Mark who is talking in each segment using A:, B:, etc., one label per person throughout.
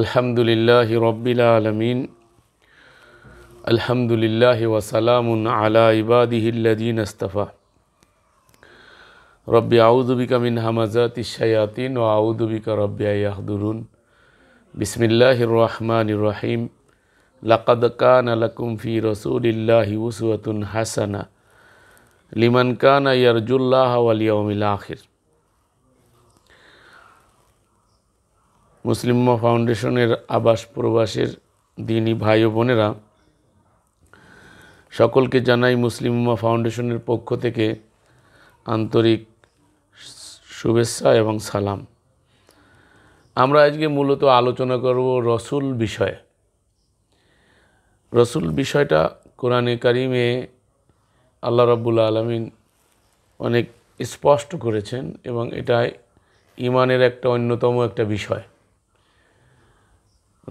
A: الحمد لله رب العالمين الحمد لله وسلام على عباده الذين استفى رب أعوذ بك من همزات الشياطين وأعوذ بك رب يحضرون بسم الله الرحمن الرحيم لقد كان لكم في رسول الله أسوة حسنة لمن كان يرجو الله واليوم الآخر মুসলিম্মা ফাউন্ডেশনের আবাস প্রবাসের দিনী ভাই ও বোনেরা সকলকে জানাই মুসলিম্মা ফাউন্ডেশনের পক্ষ থেকে আন্তরিক শুভেচ্ছা এবং সালাম আমরা আজকে মূলত আলোচনা করব রসুল বিষয়ে রসুল বিষয়টা কোরআনে কারিমে আল্লাহ রব্বুল আলমিন অনেক স্পষ্ট করেছেন এবং এটাই ইমানের একটা অন্যতম একটা বিষয়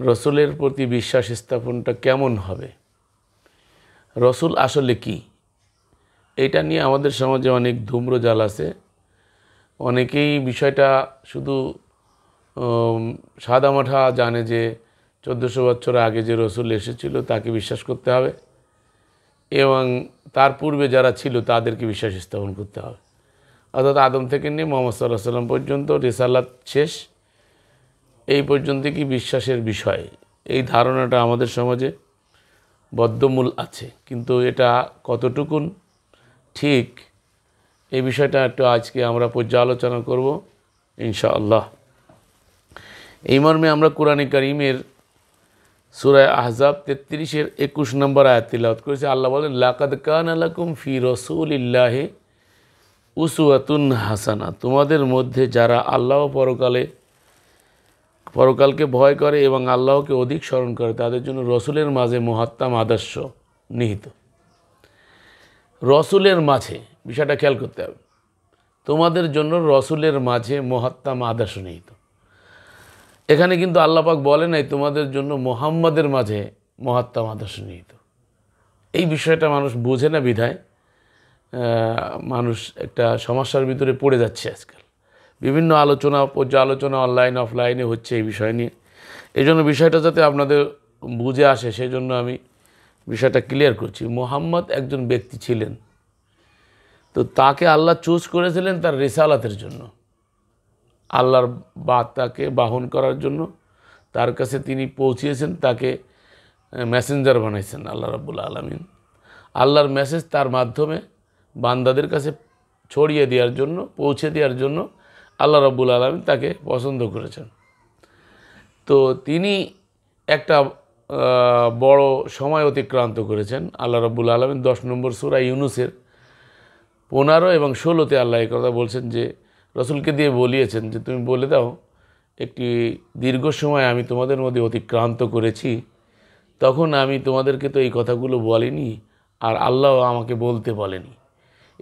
A: রসুলের প্রতি বিশ্বাস স্থাপনটা কেমন হবে রসুল আসলে কি এটা নিয়ে আমাদের সমাজে অনেক ধূম্রজাল আছে অনেকেই বিষয়টা শুধু সাদামাঠা জানে যে চোদ্দোশো বছর আগে যে রসুল এসেছিল তাকে বিশ্বাস করতে হবে এবং তার পূর্বে যারা ছিল তাদেরকে বিশ্বাস স্থাপন করতে হবে অর্থাৎ আদম থেকে নিয়ে মোহাম্মদ সাল্লাহ সাল্লাম পর্যন্ত রেসালাত শেষ এই পর্যন্ত কি বিশ্বাসের বিষয় এই ধারণাটা আমাদের সমাজে বদ্ধমূল আছে কিন্তু এটা কতটুকুন ঠিক এই বিষয়টা একটু আজকে আমরা পর্যালোচনা করব ইনশাআল্লাহ এই মর্মে আমরা কোরআনে করিমের সুরায় আহজাব তেত্রিশের একুশ নম্বর আয়াত করেছে আল্লাহ বলেন লাকাদ কান আলাকুম ফি রসুলিল্লাহে উসুয়াতুন হাসানা তোমাদের মধ্যে যারা আল্লাহ পরকালে পরকালকে ভয় করে এবং আল্লাহকে অধিক স্মরণ করে তাদের জন্য রসুলের মাঝে মহাত্মাম আদর্শ নিহিত রসুলের মাঝে বিষয়টা খেয়াল করতে হবে তোমাদের জন্য রসুলের মাঝে মহাত্মাম আদর্শ নিহিত এখানে কিন্তু আল্লাপাক বলে নাই তোমাদের জন্য মোহাম্মদের মাঝে মহাত্মাম আদর্শ নিহিত এই বিষয়টা মানুষ বোঝে না বিধায় মানুষ একটা সমস্যার ভিতরে পড়ে যাচ্ছে আজকাল বিভিন্ন আলোচনা পর্যালোচনা অনলাইন অফলাইনে হচ্ছে এই বিষয় নিয়ে এই জন্য বিষয়টা যাতে আপনাদের বুঝে আসে সেই জন্য আমি বিষয়টা ক্লিয়ার করছি মোহাম্মদ একজন ব্যক্তি ছিলেন তো তাকে আল্লাহ চুজ করেছিলেন তার রিসালাতের জন্য আল্লাহর বার্তাকে বাহন করার জন্য তার কাছে তিনি পৌঁছিয়েছেন তাকে মেসেঞ্জার বানাইছেন আল্লাহ রাবুল আলমিন আল্লাহর মেসেজ তার মাধ্যমে বান্দাদের কাছে ছড়িয়ে দেওয়ার জন্য পৌঁছে দেওয়ার জন্য আল্লাহ রব্বুল আলমী তাকে পছন্দ করেছেন তো তিনি একটা বড় সময় অতিক্রান্ত করেছেন আল্লাহ রব্বুল আলমিন দশ নম্বর সুরা ইউনুসের পনেরো এবং ষোলোতে আল্লাহ কথা বলছেন যে রসুলকে দিয়ে বলিয়েছেন যে তুমি বলে দাও একটি দীর্ঘ সময় আমি তোমাদের মধ্যে অতিক্রান্ত করেছি তখন আমি তোমাদেরকে তো এই কথাগুলো বলিনি আর আল্লাহ আমাকে বলতে বলেনি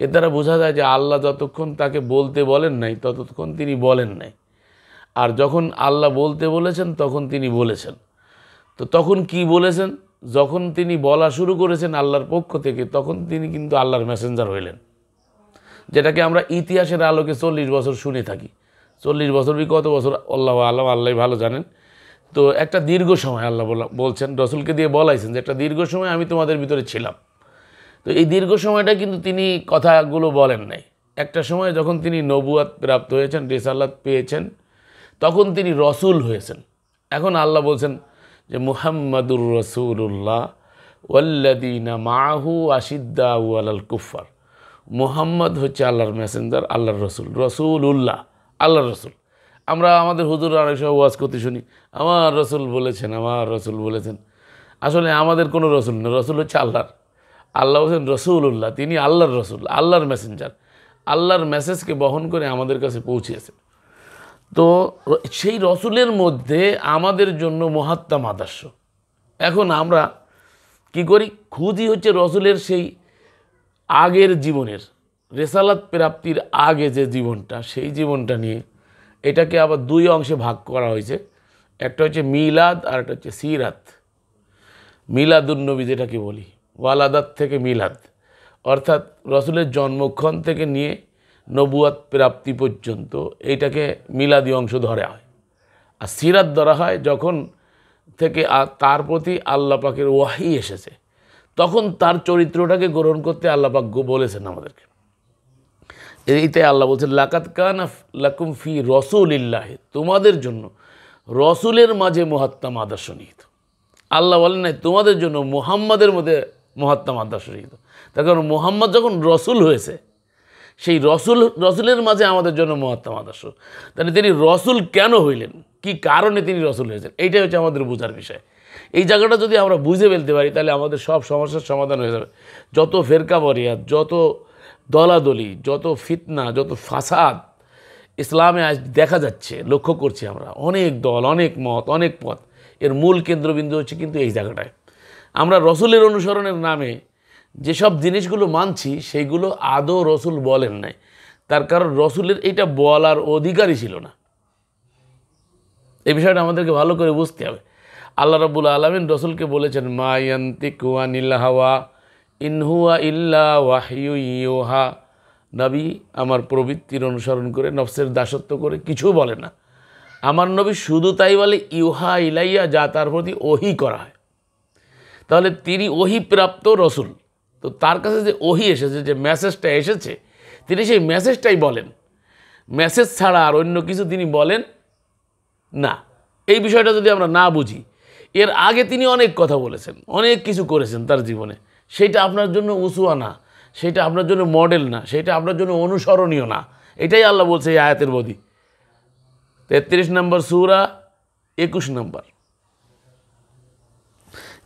A: এর দ্বারা বোঝা যায় যে আল্লাহ যতক্ষণ তাকে বলতে বলেন নাই ততক্ষণ তিনি বলেন নাই আর যখন আল্লাহ বলতে বলেছেন তখন তিনি বলেছেন তো তখন কি বলেছেন যখন তিনি বলা শুরু করেছেন আল্লাহর পক্ষ থেকে তখন তিনি কিন্তু আল্লাহর মেসেঞ্জার হইলেন যেটাকে আমরা ইতিহাসের আলোকে চল্লিশ বছর শুনে থাকি চল্লিশ বছর বি কত বছর আল্লাহ আল্লাহ আল্লাহ ভালো জানেন তো একটা দীর্ঘ সময় আল্লাহ বলছেন রসুলকে দিয়ে বলাইছেন যে একটা দীর্ঘ সময় আমি তোমাদের ভিতরে ছিলাম তো এই দীর্ঘ সময়টা কিন্তু তিনি কথাগুলো বলেন নাই একটা সময় যখন তিনি নবুয়াত প্রাপ্ত হয়েছেন রেসাল্লাত পেয়েছেন তখন তিনি রসুল হয়েছেন এখন আল্লাহ বলছেন যে মুহাম্মাদুর রসুল্লাহ ওয়াল্লাদিনা মাহু আশিদ্দা আলাল কুফার মুহাম্মদ হচ্ছে আল্লাহর মেসেঞ্জার আল্লাহর রসুল রসুল উল্লাহ আল্লাহর রসুল আমরা আমাদের হুজুর অনেক সব ওয়াজ করতে শুনি আমার রসুল বলেছেন আমার রসুল বলেছেন আসলে আমাদের কোনো রসুল না রসুল হচ্ছে আল্লাহর আল্লাহ রসুল রসুল্লাহ তিনি আল্লাহর রসুল আল্লাহর মেসেঞ্জার আল্লাহর মেসেজকে বহন করে আমাদের কাছে পৌঁছেছে তো সেই রসুলের মধ্যে আমাদের জন্য মহাত্মা আদর্শ এখন আমরা কি করি খুঁজি হচ্ছে রসুলের সেই আগের জীবনের রেসালাত প্রাপ্তির আগে যে জীবনটা সেই জীবনটা নিয়ে এটাকে আবার দুই অংশে ভাগ করা হয়েছে একটা হচ্ছে মিলাদ আর একটা হচ্ছে সিরাত মিলাদুন্নবী যেটাকে বলি ওয়ালাদাত থেকে মিলাদ অর্থাৎ রসুলের জন্মক্ষণ থেকে নিয়ে নবুয়াত প্রাপ্তি পর্যন্ত এইটাকে মিলাদি অংশ ধরা হয় আর সিরাত ধরা হয় যখন থেকে তার প্রতি আল্লাপাকের ওয়াহি এসেছে তখন তার চরিত্রটাকে গ্রহণ করতে আল্লাপাক বলেছেন আমাদেরকে এইটাই আল্লাহ বলছেন লাকাত কান লাকুম ফি রসুল ইল্লাহে তোমাদের জন্য রসুলের মাঝে মহাত্মা আদর্শ নিহিত আল্লাহ বলেন নাই তোমাদের জন্য মুহাম্মাদের মধ্যে মহাত্মা মাদ্রাস শিক্ষিত তার কারণ মোহাম্মদ যখন রসুল হয়েছে সেই রসুল রসুলের মাঝে আমাদের জন্য মহাত্মা আদর্শ তাহলে তিনি রসুল কেন হইলেন কি কারণে তিনি রসুল হয়েছেন এইটাই হচ্ছে আমাদের বোঝার বিষয় এই জায়গাটা যদি আমরা বুঝে ফেলতে পারি তাহলে আমাদের সব সমস্যার সমাধান হয়ে যাবে যত ফেরকা বরিয়া যত দলাদলি যত ফিতনা যত ফাসাদ ইসলামে আজ দেখা যাচ্ছে লক্ষ্য করছি আমরা অনেক দল অনেক মত অনেক পথ এর মূল কেন্দ্রবিন্দু হচ্ছে কিন্তু এই জায়গাটায় আমরা রসুলের অনুসরণের নামে যেসব জিনিসগুলো মানছি সেইগুলো আদৌ রসুল বলেন নাই তার কারণ রসুলের এটা বলার অধিকারই ছিল না এই বিষয়টা আমাদেরকে ভালো করে বুঝতে হবে আল্লাহ রবুল আলমিন রসুলকে বলেছেন মায়ান্তি কুয়ানিল হাওয়া ইনহুয়া ইল্লা ওয়াহিউ ইহা নবী আমার প্রবৃত্তির অনুসরণ করে নফসের দাসত্ব করে কিছু বলে না আমার নবী শুধু তাই বলে ইউহা ইলাইয়া যা তার প্রতি ওহি করা হয় তাহলে তিনি প্রাপ্ত রসুল তো তার কাছে যে ওহি এসেছে যে মেসেজটা এসেছে তিনি সেই মেসেজটাই বলেন মেসেজ ছাড়া আর অন্য কিছু তিনি বলেন না এই বিষয়টা যদি আমরা না বুঝি এর আগে তিনি অনেক কথা বলেছেন অনেক কিছু করেছেন তার জীবনে সেটা আপনার জন্য উঁচুয়া না সেটা আপনার জন্য মডেল না সেটা আপনার জন্য অনুসরণীয় না এটাই আল্লাহ বলছে এই আয়াতের বদি তেত্রিশ নম্বর সুরা একুশ নম্বর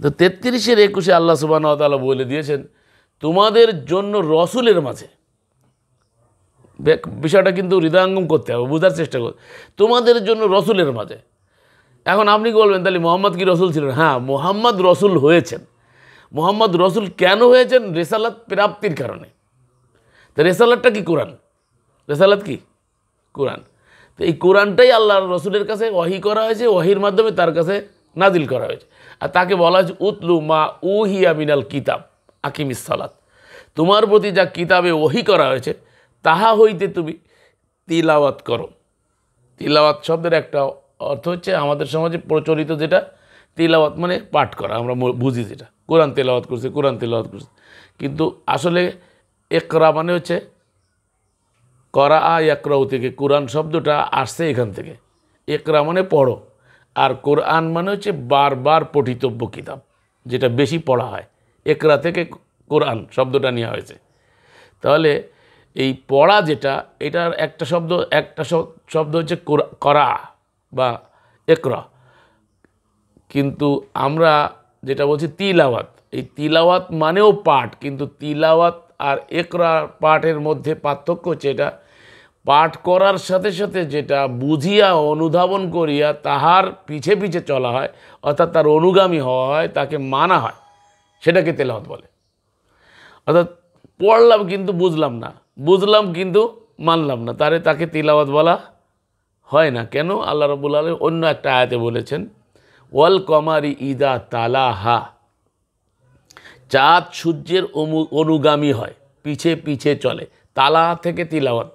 A: তো তেত্রিশের একুশে আল্লাহ সুবাহতালা বলে দিয়েছেন তোমাদের জন্য রসুলের মাঝে বিষয়টা কিন্তু হৃদয়ঙ্গম করতে হবে বোঝার চেষ্টা কর তোমাদের জন্য রসুলের মাঝে এখন আপনি কি বলবেন তাহলে মোহাম্মদ কি রসুল ছিলেন হ্যাঁ মোহাম্মদ রসুল হয়েছেন মোহাম্মদ রসুল কেন হয়েছেন রেসালাত প্রাপ্তির কারণে তো রেসালাতটা কি কোরআন রেসালাত কি কোরআন তো এই কোরআনটাই আল্লাহ রসুলের কাছে ওয়াহি করা হয়েছে ওয়াহির মাধ্যমে তার কাছে নাজিল করা হয়েছে আর তাকে বলা হয়েছে উতলু মা উহিয়া মিনাল কিতাব আকিম ইসালাত তোমার প্রতি যা কিতাবে ওহি করা হয়েছে তাহা হইতে তুমি তিলাওয়াত করো তিলাওয়াত শব্দের একটা অর্থ হচ্ছে আমাদের সমাজে প্রচলিত যেটা তিলাওয়াত মানে পাঠ করা আমরা বুঝি যেটা কোরআন তেলাওয়াত করছে কোরআন তেলাওয়াত করছে কিন্তু আসলে একরা মানে হচ্ছে করা আ একরাউ থেকে কোরআন শব্দটা আসছে এখান থেকে একরা মানে পড়ো আর কোরআন মানে হচ্ছে বারবার পঠিতব্য কিতাব যেটা বেশি পড়া হয় একরা থেকে কোরআন শব্দটা নেওয়া হয়েছে তাহলে এই পড়া যেটা এটার একটা শব্দ একটা শব্দ হচ্ছে করা বা একরা কিন্তু আমরা যেটা বলছি তিলাওয়াত এই তিলাওয়াত মানেও পাঠ কিন্তু তিলাওয়াত আর একরা পাঠের মধ্যে পার্থক্য হচ্ছে এটা পাঠ করার সাথে সাথে যেটা বুঝিয়া অনুধাবন করিয়া তাহার পিছে পিছে চলা হয় অর্থাৎ তার অনুগামী হওয়া হয় তাকে মানা হয় সেটাকে তেলাওয়াত বলে অর্থাৎ পড়লাম কিন্তু বুঝলাম না বুঝলাম কিন্তু মানলাম না তারে তাকে তিলাওয়াত বলা হয় না কেন আল্লাহ রবুল আলম অন্য একটা আয়াতে বলেছেন ওয়াল কমারি ইদা হা চাঁদ সূর্যের অনুগামী হয় পিছে পিছে চলে তালা থেকে তিলাওয়াত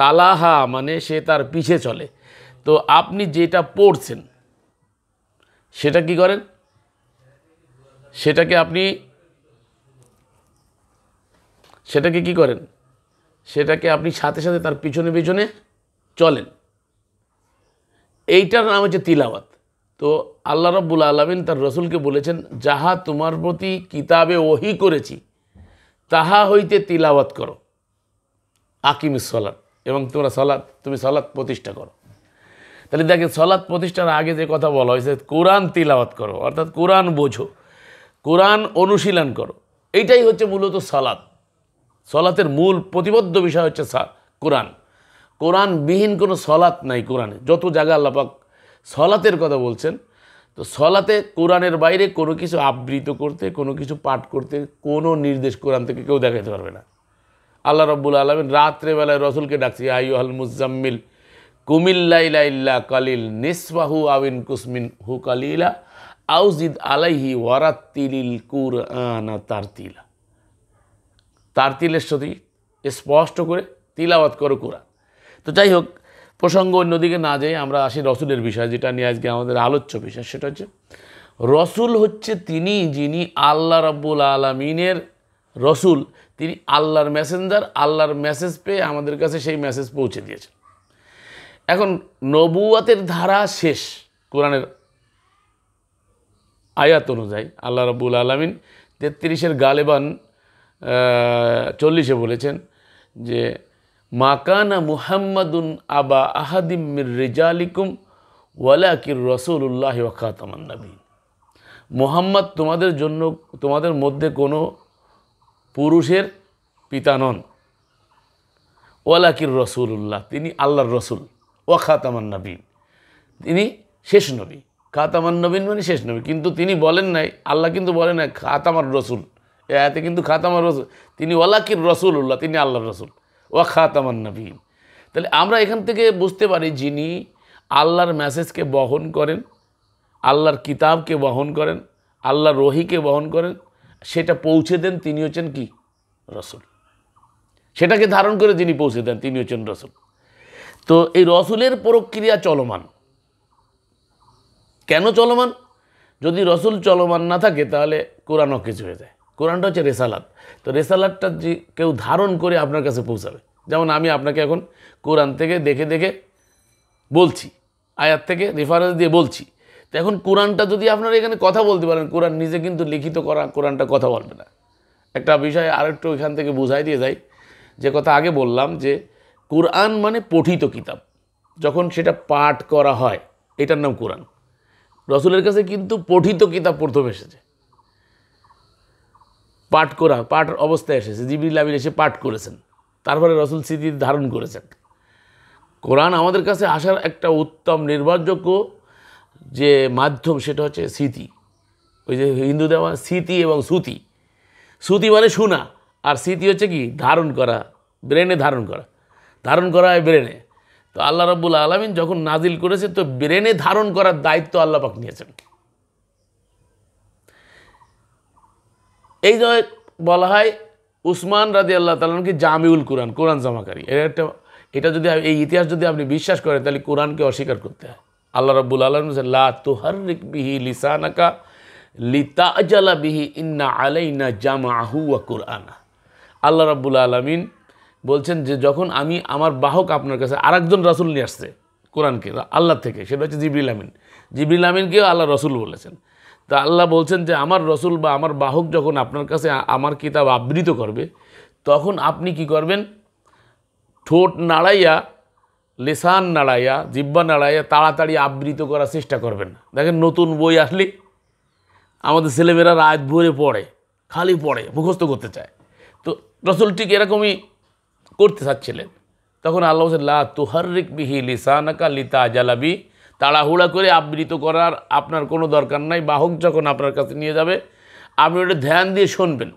A: তালাহা মানে সে তার পিছে চলে তো আপনি যেটা পড়ছেন সেটা কি করেন সেটাকে আপনি সেটাকে কি করেন সেটাকে আপনি সাথে সাথে তার পিছনে পিছনে চলেন এইটার নাম হচ্ছে তিলাওয়াত তো আল্লাহ রব্বুল আলমিন তার রসুলকে বলেছেন যাহা তোমার প্রতি কিতাবে ওহি করেছি তাহা হইতে তিলাবাত করো আকিম সলার এবং তোমরা সলাৎ তুমি সলাৎ প্রতিষ্ঠা করো তাহলে দেখেন সলাৎ প্রতিষ্ঠার আগে যে কথা বলা হয়েছে কোরআন তিলাওয়াত করো অর্থাৎ কোরআন বোঝো কোরআন অনুশীলন করো এইটাই হচ্ছে মূলত সলাৎ সলাতের মূল প্রতিবদ্ধ বিষয় হচ্ছে কোরআন কোরআন বিহীন কোনো সলাৎ নাই কোরআনে যত জায়গা আল্লাপাক সলাতের কথা বলছেন তো সলাতে কোরআনের বাইরে কোনো কিছু আবৃত করতে কোনো কিছু পাঠ করতে কোনো নির্দেশ কোরআন থেকে কেউ দেখাতে পারবে না আল্লাহ রব্বুল আলমিন রাত্রেবেলায় রসুলকে ডাকছি আইহাল মুজাম্মিল কুমিল্লা ইল্লা কালিল নিসবাহু আবিন কুসমিন হু কালিলা আউজিদ আলাইহি ওয়ারাতিল কুর আনা তারতিলা তারতিলের সতী স্পষ্ট করে তিলাবাত করো কুরা তো যাই হোক প্রসঙ্গ অন্যদিকে না যেয়ে আমরা আসি রসুলের বিষয় যেটা নিয়ে আজকে আমাদের আলোচ্য বিষয় সেটা হচ্ছে রসুল হচ্ছে তিনি যিনি আল্লাহ রব্বুল আলমিনের রসুল তিনি আল্লাহর মেসেঞ্জার আল্লাহর মেসেজ পেয়ে আমাদের কাছে সেই মেসেজ পৌঁছে দিয়েছেন এখন নবুয়াতের ধারা শেষ কোরআনের আয়াত অনুযায়ী আল্লাহ রবুল আলমিন তেত্রিশের গালেবান চল্লিশে বলেছেন যে মাকানা মুহাম্মাদুন আবা আহাদিমির রিজালিকুম ওয়ালাকির রসুল্লাহ ওয়াকাতামান্নবী মোহাম্মদ তোমাদের জন্য তোমাদের মধ্যে কোনো পুরুষের পিতা নন ওয়ালাকির রসুল্লাহ তিনি আল্লাহর রসুল ও খাতামান নবীন তিনি শেষ নবী খাতামান নবীন মানে শেষ নবী কিন্তু তিনি বলেন নাই আল্লাহ কিন্তু বলেন নাই খাতামার রসুল এতে কিন্তু খাতামার রসুল তিনি ওয়ালাকির রসুল্লাহ তিনি আল্লাহর রসুল ও খাতামান নবীন তাহলে আমরা এখান থেকে বুঝতে পারি যিনি আল্লাহর মেসেজকে বহন করেন আল্লাহর কিতাবকে বহন করেন আল্লাহর রহিকে বহন করেন সেটা পৌঁছে দেন তিনি হচ্ছেন কি রসুল সেটাকে ধারণ করে যিনি পৌঁছে দেন তিনি হচ্ছেন রসুল তো এই রসুলের প্রক্রিয়া চলমান কেন চলমান যদি রসুল চলমান না থাকে তাহলে কোরআন কিছু হয়ে যায় কোরআনটা হচ্ছে রেসালাত তো রেসালাতটা যে কেউ ধারণ করে আপনার কাছে পৌঁছাবে যেমন আমি আপনাকে এখন কোরআন থেকে দেখে দেখে বলছি আয়াত থেকে রেফারেন্স দিয়ে বলছি তো এখন কোরআনটা যদি আপনারা এখানে কথা বলতে পারেন কোরআন নিজে কিন্তু লিখিত করা কোরআনটা কথা বলবে না একটা বিষয় আরেকটু এখান থেকে বুঝাই দিয়ে যাই যে কথা আগে বললাম যে কোরআন মানে পঠিত কিতাব যখন সেটা পাঠ করা হয় এটার নাম কোরআন রসুলের কাছে কিন্তু পঠিত কিতাব প্রথম এসেছে পাঠ করা পাঠ অবস্থায় এসেছে জিবিল আমিন এসে পাঠ করেছেন তারপরে রসুল স্মৃতি ধারণ করেছেন কোরআন আমাদের কাছে আসার একটা উত্তম নির্ভরযোগ্য যে মাধ্যম সেটা হচ্ছে স্মৃতি ওই যে হিন্দু দেওয়া স্মৃতি এবং শ্রুতি শ্রুতি মানে শোনা আর স্মৃতি হচ্ছে কি ধারণ করা ব্রেনে ধারণ করা ধারণ করা হয় ব্রেনে তো আল্লাহ রব্বুল আলমিন যখন নাজিল করেছে তো ব্রেনে ধারণ করার দায়িত্ব আল্লাহ পাক নিয়েছেন এই যে বলা হয় উসমান রাজি আল্লাহ তালকে জামিউল কোরআন কোরআন জমাকারী এটা একটা এটা যদি এই ইতিহাস যদি আপনি বিশ্বাস করেন তাহলে কোরআনকে অস্বীকার করতে হয় আল্লাহ রব্বুল আলম লা তুহারিক বিহি লিসানাকা লিতাজালা বিহি ইন্না আলাইনা জামা আহু কুরআনা আল্লাহ রব্বুল আলমিন বলছেন যে যখন আমি আমার বাহক আপনার কাছে আরেকজন রাসুল নিয়ে আসছে কোরআনকে আল্লাহ থেকে সেটা হচ্ছে জিবরিল আমিন জিবরিল আমিনকেও আল্লাহ রসুল বলেছেন তা আল্লাহ বলছেন যে আমার রসুল বা আমার বাহক যখন আপনার কাছে আমার কিতাব আবৃত করবে তখন আপনি কি করবেন ঠোঁট নাড়াইয়া লেসান নাড়াইয়া জিব্বা নাড়াইয়া তাড়াতাড়ি আবৃত করার চেষ্টা করবেন দেখেন নতুন বই আসলে আমাদের ছেলেমেয়েরা রাত ভরে পড়ে খালি পড়ে মুখস্থ করতে চায় তো রসুল ঠিক এরকমই করতে চাচ্ছিলেন তখন আল্লাহ লা তুহারিক বিহি লিসানাকা লিতা জালাবি তাড়াহুড়া করে আবৃত করার আপনার কোনো দরকার নাই বাহক যখন আপনার কাছে নিয়ে যাবে আপনি ওটা ধ্যান দিয়ে শুনবেন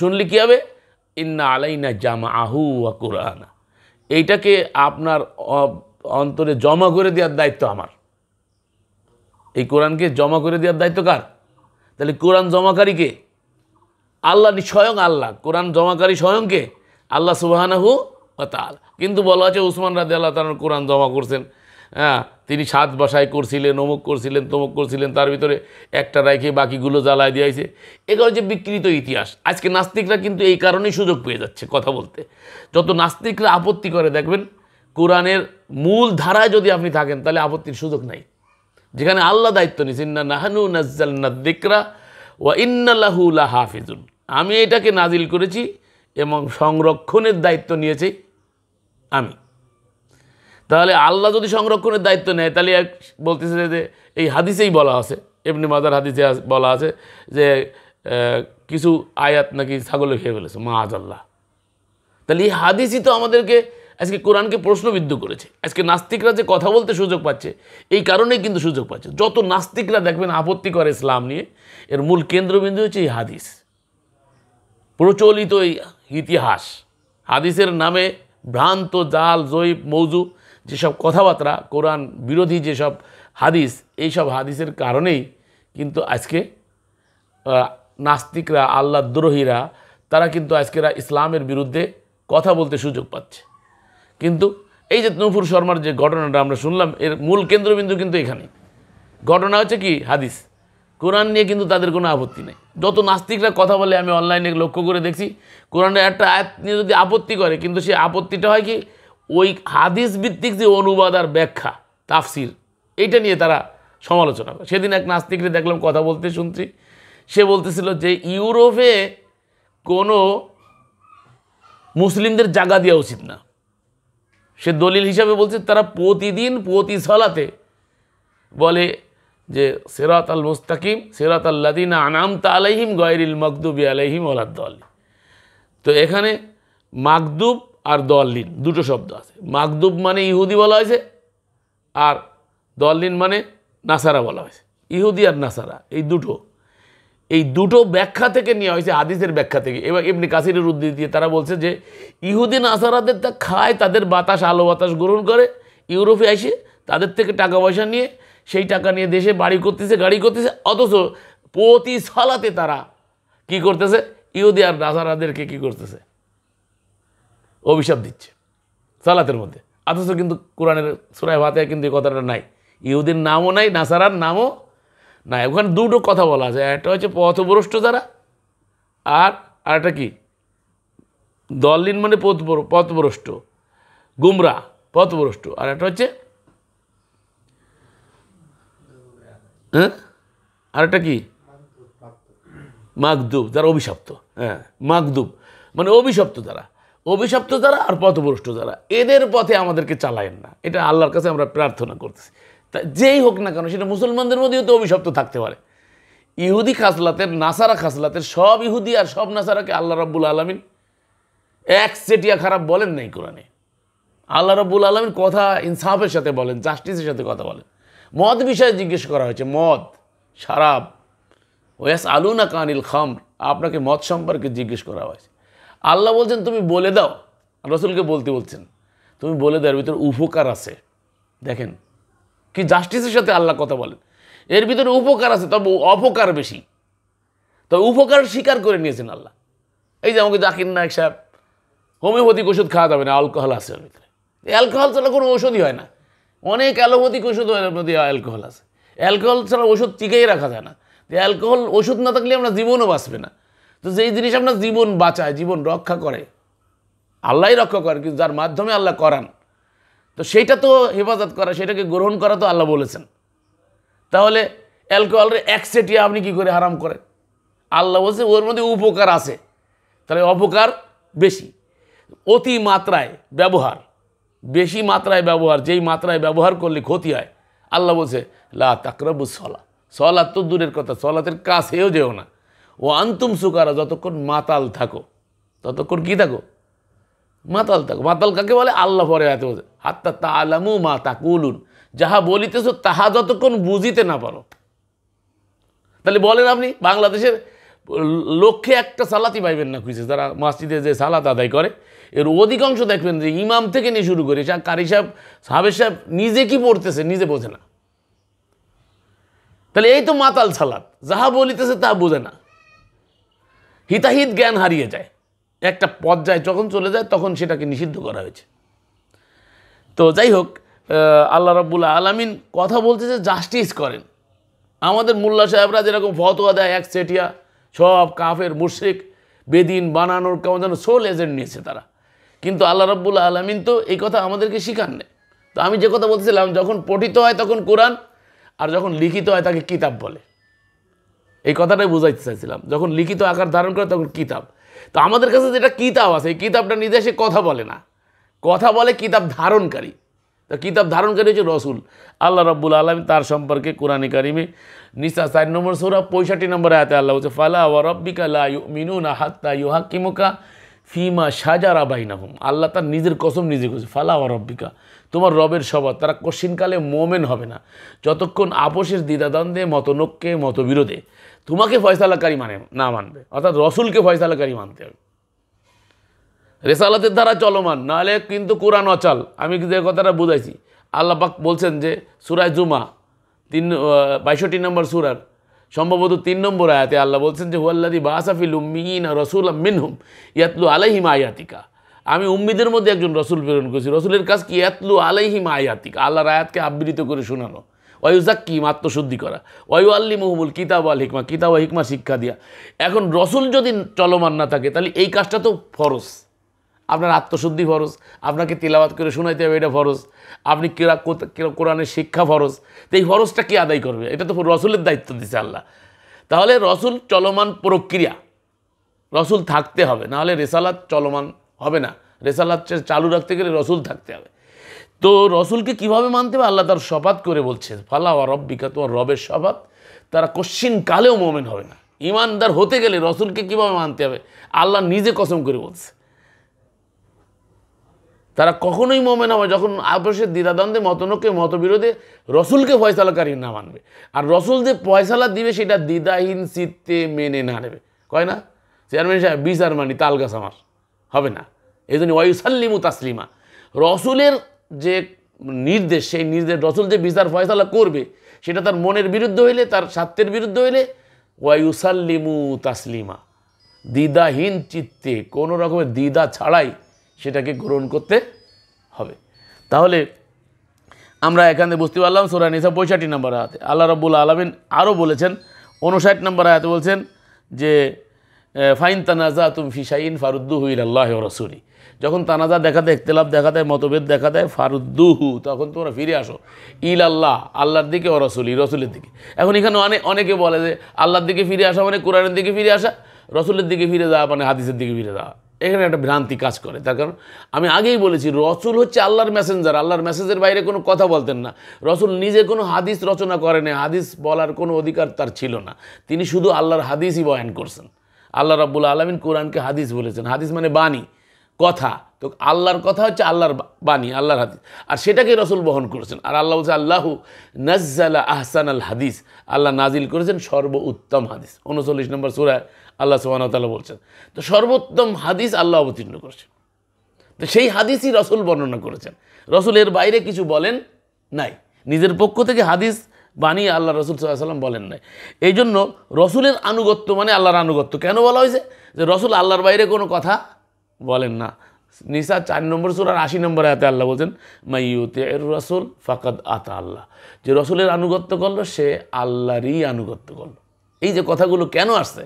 A: শুনলে কী হবে ইন্না আলাইনা জামা আহু কুরআনা এইটাকে আপনার অন্তরে জমা করে দেওয়ার দায়িত্ব আমার এই কোরআনকে জমা করে দেওয়ার দায়িত্ব কার তাহলে কোরআন জমাকারীকে আল্লাহ স্বয়ং আল্লাহ কোরআন জমাকারী স্বয়ংকে আল্লাহ সুবাহানাহু তাল কিন্তু বলা আছে উসমান রাজি আল্লাহ তালার কোরআন জমা করছেন হ্যাঁ তিনি সাত বাসায় করছিলেন অমুক করছিলেন তমুক করছিলেন তার ভিতরে একটা রাইখে বাকিগুলো জ্বালায় দিয়েছে এগুলো যে বিকৃত ইতিহাস আজকে নাস্তিকরা কিন্তু এই কারণেই সুযোগ পেয়ে যাচ্ছে কথা বলতে যত নাস্তিকরা আপত্তি করে দেখবেন কোরআনের মূল ধারায় যদি আপনি থাকেন তাহলে আপত্তির সুযোগ নাই যেখানে আল্লাহ দায়িত্ব নিয়েছেন না নাহানু নাজ্জালনা দিকরা ওয়া ইন্নাল্লাহুল্লা হাফিজুন আমি এটাকে নাজিল করেছি এবং সংরক্ষণের দায়িত্ব নিয়েছি আমি তাহলে আল্লাহ যদি সংরক্ষণের দায়িত্ব নেয় তাহলে এক বলতেছে যে এই হাদিসেই বলা আছে এমনি মাজার হাদিসে বলা আছে যে কিছু আয়াত নাকি ছাগলে খেয়ে ফেলেছে আজ আল্লাহ তাহলে এই হাদিসই তো আমাদেরকে আজকে কোরআনকে প্রশ্নবিদ্ধ করেছে আজকে নাস্তিকরা যে কথা বলতে সুযোগ পাচ্ছে এই কারণেই কিন্তু সুযোগ পাচ্ছে যত নাস্তিকরা দেখবেন আপত্তি করে ইসলাম নিয়ে এর মূল কেন্দ্রবিন্দু হচ্ছে এই হাদিস প্রচলিত এই ইতিহাস হাদিসের নামে ভ্রান্ত জাল জৈব মৌজু যেসব কথাবার্তা কোরআন বিরোধী যেসব হাদিস এইসব হাদিসের কারণেই কিন্তু আজকে নাস্তিকরা আল্লাহ দ্রোহীরা তারা কিন্তু আজকেরা ইসলামের বিরুদ্ধে কথা বলতে সুযোগ পাচ্ছে কিন্তু এই যে নফুর শর্মার যে ঘটনাটা আমরা শুনলাম এর মূল কেন্দ্রবিন্দু কিন্তু এখানে ঘটনা হচ্ছে কি হাদিস কোরআন নিয়ে কিন্তু তাদের কোনো আপত্তি নেই যত নাস্তিকরা কথা বলে আমি অনলাইনে লক্ষ্য করে দেখছি কোরআনের একটা আয়াত নিয়ে যদি আপত্তি করে কিন্তু সে আপত্তিটা হয় কি ওই হাদিস ভিত্তিক যে অনুবাদ আর ব্যাখ্যা তাফসির এইটা নিয়ে তারা সমালোচনা করে সেদিন এক নাস্তিকরে দেখলাম কথা বলতে শুনছি সে বলতেছিল যে ইউরোপে কোনো মুসলিমদের জাগা দেওয়া উচিত না সে দলিল হিসাবে বলছে তারা প্রতিদিন প্রতি সলাতে বলে যে সেরাত আল মুস্তাকিম সেরাত আল্লাদিন তা আলাইহিম গয়রিল মকদুবি আলাইহিম ওলাদ্দল তো এখানে মাকদুব আর দলিন দুটো শব্দ আছে মাকদুব মানে ইহুদি বলা হয়েছে আর দলিন মানে নাসারা বলা হয়েছে ইহুদি আর নাসারা এই দুটো এই দুটো ব্যাখ্যা থেকে নেওয়া হয়েছে হাদিসের ব্যাখ্যা থেকে এবার এমনি কাশিরের উদ্ধৃতি দিয়ে তারা বলছে যে ইহুদি নাসারাদের তা খায় তাদের বাতাস আলো বাতাস গ্রহণ করে ইউরোপে আসে তাদের থেকে টাকা পয়সা নিয়ে সেই টাকা নিয়ে দেশে বাড়ি করতেছে গাড়ি করতেছে অথচ প্রতি সালাতে তারা কি করতেছে ইহুদি আর নাসারাদেরকে কি করতেছে অভিশাপ দিচ্ছে সালাতের মধ্যে অথচ কিন্তু কোরআনের সুরায় ভাতে কিন্তু এই কথাটা নাই ইহুদির নামও নাই নাসারার নামও নাই ওখানে দুটো কথা বলা আছে একটা হচ্ছে পথভ্রষ্ট যারা আর আরেকটা কি দলিন মানে পথ পথভ্রষ্ট গুমরা পথভ্রষ্ট আর একটা হচ্ছে হ্যাঁ আরেকটা কি মাগদুব যারা অভিশপ্ত হ্যাঁ মাগদুব মানে অভিশপ্ত যারা অভিশপ্ত যারা আর পথভ্রষ্ট যারা এদের পথে আমাদেরকে চালায়েন না এটা আল্লাহর কাছে আমরা প্রার্থনা করতেছি তা যেই হোক না কেন সেটা মুসলমানদের মধ্যেও তো অভিশপ্ত থাকতে পারে ইহুদি খাসলাতের নাসারা খাসলাতের সব ইহুদি আর সব নাসারাকে আল্লাহ রব্বুল আলমিন এক সেটিয়া খারাপ বলেন নাই কোরআনে আল্লাহ রব্বুল আলমিন কথা ইনসাফের সাথে বলেন জাস্টিসের সাথে কথা বলেন মদ বিষয়ে জিজ্ঞেস করা হয়েছে মদ শারাব ওয়াস আলুনা কানিল খাম আপনাকে মদ সম্পর্কে জিজ্ঞেস করা হয়েছে আল্লাহ বলছেন তুমি বলে দাও রসুলকে বলতে বলছেন তুমি বলে দাও এর ভিতরে উপকার আছে দেখেন কি জাস্টিসের সাথে আল্লাহ কথা বলেন এর ভিতরে উপকার আছে তবে অপকার বেশি তবে উপকার স্বীকার করে নিয়েছেন আল্লাহ এই যে আমাকে জাকির নায়ক সাহেব হোমিওপ্যাথিক ওষুধ খাওয়া যাবে না অ্যালকোহল আছে ওর ভিতরে অ্যালকোহল ছাড়া কোনো ওষুধই হয় না অনেক অ্যালোপ্যাথিক ওষুধ মধ্যে অ্যালকোহল আছে অ্যালকোহল ছাড়া ওষুধ টিকেই রাখা যায় না অ্যালকোহল ওষুধ না থাকলে আমরা জীবনও বাঁচবে না তো যেই জিনিস আপনার জীবন বাঁচায় জীবন রক্ষা করে আল্লাহ রক্ষা করে কিন্তু যার মাধ্যমে আল্লাহ করান তো সেইটা তো হেফাজত করা সেটাকে গ্রহণ করা তো আল্লাহ বলেছেন তাহলে অ্যালকোহলের একসেটিয়া আপনি কি করে হারাম করেন আল্লাহ বলছে ওর মধ্যে উপকার আছে তাহলে অপকার বেশি অতি মাত্রায় ব্যবহার বেশি মাত্রায় ব্যবহার যেই মাত্রায় ব্যবহার করলে ক্ষতি হয় আল্লাহ বলছে লা তাকরাবু সলা সলাত তো দূরের কথা সলাতের কাছেও যেও না ও আন্তুম সুকারা যতক্ষণ মাতাল থাকো ততক্ষণ কি থাকো মাতাল থাকো মাতাল কাকে বলে আল্লাহ পরে হাতে বসে হাত্তা তা আলামু মা কুলুন যাহা বলিতেছ তাহা যতক্ষণ বুঝিতে না পারো তাহলে বলেন আপনি বাংলাদেশের লক্ষ্যে একটা সালাতি পাইবেন না খুঁজে তারা মসজিদে যে সালাত আদায় করে এর অধিকাংশ দেখবেন যে ইমাম থেকে নিয়ে শুরু করে সাহ কারি সাহেব সাহেব সাহেব নিজে কি পড়তেছে নিজে বোঝে না তাহলে এই তো মাতাল সালাত যাহা বলিতেছে তা বোঝে না হিতাহিত জ্ঞান হারিয়ে যায় একটা পর্যায়ে যখন চলে যায় তখন সেটাকে নিষিদ্ধ করা হয়েছে তো যাই হোক আল্লাহ রব্বুল আলমিন কথা বলতে যে জাস্টিস করেন আমাদের মোল্লা সাহেবরা যেরকম ফতোয়া দেয় এক সেটিয়া সব কাফের মুশ্রিক বেদিন বানানোর কেমন যেন সোল এজেন্ট নিয়েছে তারা কিন্তু আল্লাহ রব্বুল আলমিন তো এই কথা আমাদেরকে শিখান নেয় তো আমি যে কথা বলতেছিলাম যখন পঠিত হয় তখন কোরআন আর যখন লিখিত হয় তাকে কিতাব বলে এই কথাটাই বুঝাইতে চাইছিলাম যখন লিখিত আকার ধারণ করে তখন কিতাব তো আমাদের কাছে যেটা কিতাব আছে এই কিতাবটা নিজে সে কথা বলে না কথা বলে কিতাব ধারণকারী তো কিতাব ধারণকারী হচ্ছে রসুল আল্লাহ রব্বুল আলমী তার সম্পর্কে কোরআন কারিমে নিসা চার নম্বর সৌরভ পঁয়ষট্টি নম্বর আয়তে আল্লাহ বলছে ফালা ওয়া রব্বিকা লা মিনুনা হাত্তা কিমুকা ফিমা সাজারা বাইনাহুম আল্লাহ তার নিজের কসম নিজে করছে ফালা ওয়া রব্বিকা তোমার রবের সবার তারা কশিনকালে মোমেন হবে না যতক্ষণ আপোষের দ্বিধাদ্বন্দ্বে মতনক্যে মতবিরোধে তোমাকে ফয়সালাকারী মানে না মানবে অর্থাৎ রসুলকে ফয়সালাকারী মানতে হবে রেসালাতের দ্বারা চলমান নাহলে কিন্তু কোরআন অচল আমি যে কথাটা বুঝাইছি আল্লাপাক বলছেন যে সুরায় জুমা তিন বাইশটি নম্বর সুরার সম্ভবত তিন নম্বর আয়াতে আল্লাহ বলছেন যে হুয়াল্লাদি বাসাফিল উম্মিন রসুল মিনহুম ইয়াতলু আলহিম আয়াতিকা আমি উম্মিদের মধ্যে একজন রসুল প্রেরণ করেছি রসুলের কাজ কি ইয়াতলু আলহিম আয়াতিকা আল্লাহর আয়াতকে আবৃত করে শোনানো ওয়ুজাক্কি আত্মশুদ্ধি করা ওয়ু আল্লি মহমুল কিতাব আল হিকমা কিতাব হিকমা শিক্ষা দিয়া এখন রসুল যদি চলমান না থাকে তাহলে এই কাজটা তো ফরজ আপনার আত্মশুদ্ধি ফরজ আপনাকে তিলাবাত করে শোনাইতে হবে এটা ফরজ আপনি কেরা কোরআনের শিক্ষা ফরজ তো এই ফরজটা কী আদায় করবে এটা তো রসুলের দায়িত্ব দিছে আল্লাহ তাহলে রসুল চলমান প্রক্রিয়া রসুল থাকতে হবে নাহলে রেসালাত চলমান হবে না রেসালাত চালু রাখতে গেলে রসুল থাকতে হবে তো রসুলকে কিভাবে মানতে হবে আল্লাহ তার শপাত করে বলছে ফালা ওয়া রব্বিকা তোমার রবের শপাত তারা কশ্চিন কালেও মোমেন হবে না ইমানদার হতে গেলে রসুলকে কিভাবে মানতে হবে আল্লাহ নিজে কসম করে বলছে তারা কখনোই মোমেন হবে যখন আপসের দ্বিধাদ্বন্দ্বে মতনকে মতবিরোধে রসুলকে ফয়সালাকারী না মানবে আর রসুল যে ফয়সালা দিবে সেটা দ্বিধাহীন চিত্তে মেনে না নেবে কয় না চেয়ারম্যান সাহেব বিচার মানি তালগাছ আমার হবে না এই জন্য ওয়াইসাল্লিমু তাসলিমা রসুলের যে নির্দেশ সেই নির্দেশ রসুল যে বিচার ফয়সালা করবে সেটা তার মনের বিরুদ্ধে হইলে তার স্বার্থের বিরুদ্ধে হইলে ওয়াইউসাল্লিমু তাসলিমা দ্বিধাহীন চিত্তে কোনো রকমের দ্বিধা ছাড়াই সেটাকে গ্রহণ করতে হবে তাহলে আমরা এখানে বুঝতে পারলাম সোরা নিসা পঁয়ষট্টি নম্বর হাতে আল্লাহ রব্বুল আলমিন আরও বলেছেন উনষাট নম্বর হাতে বলছেন যে ফাইন তানাজা তুম ফিসাইন ফারুদ্দুহু ইল্লাহ রসুলি যখন তানাজা দেখা দেয় একতেলাপ দেখা দেয় মতভেদ দেখা দেয় ফারুদ্দুহু তখন তোমরা ফিরে আসো ইল আল্লাহ আল্লাহর দিকে ও রসুলি রসুলের দিকে এখন এখানে অনেক অনেকে বলে যে আল্লাহর দিকে ফিরে আসা মানে কোরআনের দিকে ফিরে আসা রসুলের দিকে ফিরে যাওয়া মানে হাদিসের দিকে ফিরে যাওয়া এখানে একটা ভ্রান্তি কাজ করে তার কারণ আমি আগেই বলেছি রসুল হচ্ছে আল্লাহর মেসেঞ্জার আল্লাহর মেসেজের বাইরে কোনো কথা বলতেন না রসুল নিজে কোনো হাদিস রচনা করেনি হাদিস বলার কোনো অধিকার তার ছিল না তিনি শুধু আল্লাহর হাদিসই বয়ান করছেন আল্লাহ রাবুল আলমিন কোরআনকে হাদিস বলেছেন হাদিস মানে বাণী কথা তো আল্লাহর কথা হচ্ছে আল্লাহর বাণী আল্লাহর হাদিস আর সেটাকে রসুল বহন করেছেন আর আল্লাহ বলছে আল্লাহু নাজ্জালা আহসান আল হাদিস আল্লাহ নাজিল করেছেন সর্ব উত্তম হাদিস উনচল্লিশ নম্বর সুরায় আল্লাহ সোহানতাল্লাহ বলছেন তো সর্বোত্তম হাদিস আল্লাহ অবতীর্ণ করেছেন তো সেই হাদিসই রসুল বর্ণনা করেছেন রসুলের বাইরে কিছু বলেন নাই নিজের পক্ষ থেকে হাদিস বানিয়ে আল্লাহ রসুল সাল্লাম বলেন নাই এই জন্য রসুলের আনুগত্য মানে আল্লাহর আনুগত্য কেন বলা হয়েছে যে রসুল আল্লাহর বাইরে কোনো কথা বলেন না নিসা চার নম্বর সুরার আশি নম্বর আয়াতে আল্লাহ বলছেন মাইউতে রসুল ফাকাদ আতা আল্লাহ যে রসুলের আনুগত্য করলো সে আল্লাহরই আনুগত্য করলো এই যে কথাগুলো কেন আসছে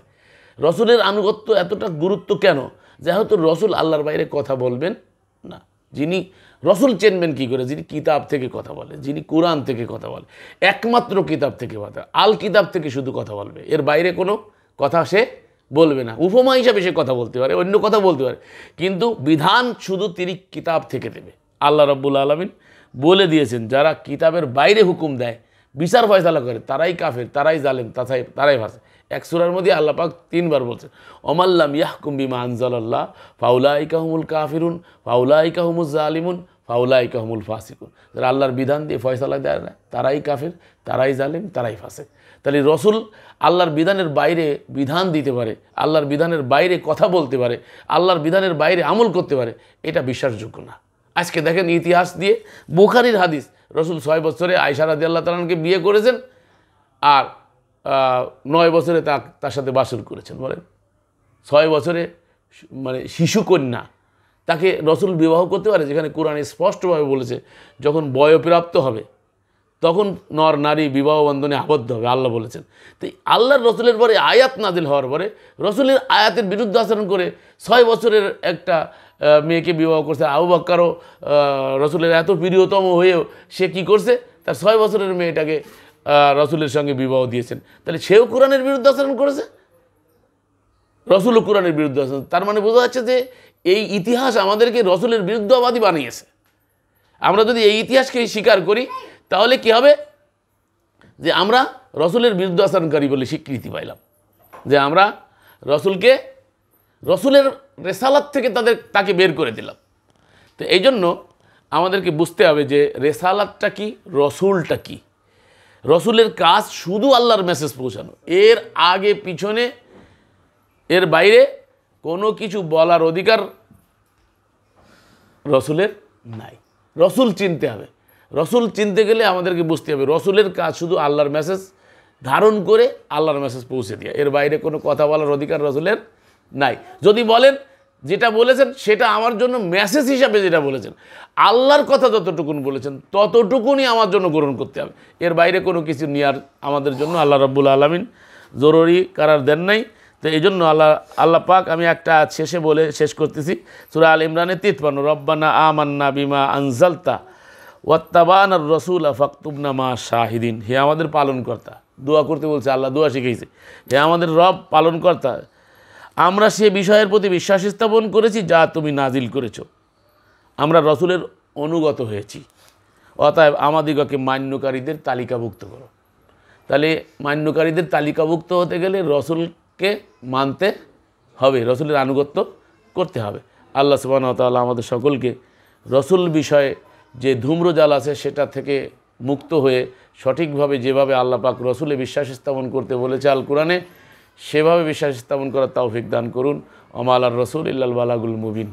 A: রসুলের আনুগত্য এতটা গুরুত্ব কেন যেহেতু রসুল আল্লাহর বাইরে কথা বলবেন না যিনি রসুল চেনবেন কী করে যিনি কিতাব থেকে কথা বলে যিনি কোরআন থেকে কথা বলে একমাত্র কিতাব থেকে কথা আল কিতাব থেকে শুধু কথা বলবে এর বাইরে কোনো কথা সে বলবে না উপমা হিসাবে সে কথা বলতে পারে অন্য কথা বলতে পারে কিন্তু বিধান শুধু তিনি কিতাব থেকে দেবে আল্লাহ রব্বুল আলমিন বলে দিয়েছেন যারা কিতাবের বাইরে হুকুম দেয় বিচার ফয়সালা করে তারাই কাফের তারাই জালেম তাছাই তারাই ভাষা এক সুরার মধ্যে আল্লাপাক তিনবার বলছেন অমাল্লাম ইয়াহকুম বিমা আনজাল্লাহ ফাউলাই কাহমুল কাফিরুন ফাউলাই কাহমুজ জালিমুন ফাউলা কাহমুল ফাসিকুন যারা আল্লাহর বিধান দিয়ে ফয়সালা দেয় না তারাই কাফের তারাই জালিম তারাই ফাসেক তাহলে রসুল আল্লাহর বিধানের বাইরে বিধান দিতে পারে আল্লাহর বিধানের বাইরে কথা বলতে পারে আল্লাহর বিধানের বাইরে আমল করতে পারে এটা বিশ্বাসযোগ্য না আজকে দেখেন ইতিহাস দিয়ে বুখারির হাদিস রসুল ছয় বছরে আয়সারাদি আল্লাহ তালানকে বিয়ে করেছেন আর নয় বছরে তা তার সাথে বাসর করেছেন বলেন ছয় বছরে মানে শিশু কন্যা তাকে রসুল বিবাহ করতে পারে যেখানে কোরআনে স্পষ্টভাবে বলেছে যখন বয়প্রাপ্ত হবে তখন নর নারী বিবাহ বন্ধনে আবদ্ধ হবে আল্লাহ বলেছেন তো আল্লাহর রসুলের পরে আয়াত নাজিল হওয়ার পরে রসুলের আয়াতের বিরুদ্ধে আচরণ করে ছয় বছরের একটা মেয়েকে বিবাহ করছে আবু বাক্কারও রসুলের এত প্রিয়তম হয়েও সে কি করছে তার ছয় বছরের মেয়েটাকে রসুলের সঙ্গে বিবাহ দিয়েছেন তাহলে সেও কোরআনের বিরুদ্ধে আচরণ করেছে রসুলও কোরআনের বিরুদ্ধে আচরণ তার মানে বোঝা যাচ্ছে যে এই ইতিহাস আমাদেরকে রসুলের বিরুদ্ধবাদী বানিয়েছে আমরা যদি এই ইতিহাসকে স্বীকার করি তাহলে কি হবে যে আমরা রসুলের বিরুদ্ধ আচরণকারী বলে স্বীকৃতি পাইলাম যে আমরা রসুলকে রসুলের রেসালাত থেকে তাদের তাকে বের করে দিলাম তো এই জন্য আমাদেরকে বুঝতে হবে যে রেসালাতটা কি রসুলটা কী রসুলের কাজ শুধু আল্লাহর মেসেজ পৌঁছানো এর আগে পিছনে এর বাইরে কোনো কিছু বলার অধিকার রসুলের নাই রসুল চিনতে হবে রসুল চিনতে গেলে আমাদেরকে বুঝতে হবে রসুলের কাজ শুধু আল্লাহর মেসেজ ধারণ করে আল্লাহর মেসেজ পৌঁছে দেওয়া এর বাইরে কোনো কথা বলার অধিকার রসুলের নাই যদি বলেন যেটা বলেছেন সেটা আমার জন্য মেসেজ হিসাবে যেটা বলেছেন আল্লাহর কথা যতটুকুন বলেছেন ততটুকুনই আমার জন্য গ্রহণ করতে হবে এর বাইরে কোনো কিছু নেওয়ার আমাদের জন্য আল্লাহ রব্বুল আলমিন জরুরি কারার দেন নাই তো এই জন্য আল্লাহ আল্লাহ পাক আমি একটা শেষে বলে শেষ করতেছি সুরা আল ইমরানের তিতপান্ন রব্বানা আমান্না বিমা আনজালতা ওয়াত্তাবান আর রসুল ফক্তুবনা মা শাহিদিন হে আমাদের পালনকর্তা দোয়া করতে বলছে আল্লাহ দোয়া শিখেছে হে আমাদের রব পালনকর্তা আমরা সে বিষয়ের প্রতি বিশ্বাস স্থাপন করেছি যা তুমি নাজিল করেছ আমরা রসুলের অনুগত হয়েছি অতএব আমাদিগকে মান্যকারীদের তালিকাভুক্ত করো তাহলে মান্যকারীদের তালিকাভুক্ত হতে গেলে রসুলকে মানতে হবে রসুলের আনুগত্য করতে হবে আল্লাহ সুবাহতাল্লাহ আমাদের সকলকে রসুল বিষয়ে যে জাল আছে সেটা থেকে মুক্ত হয়ে সঠিকভাবে যেভাবে আল্লাহ পাক রসুলে বিশ্বাস স্থাপন করতে বলেছে আল কোরআনে সেভাবে বিশ্বাস স্থাপন করার তৌফিক দান করুন অমালার রসুল ইল্লাল বালাগুল মুবিন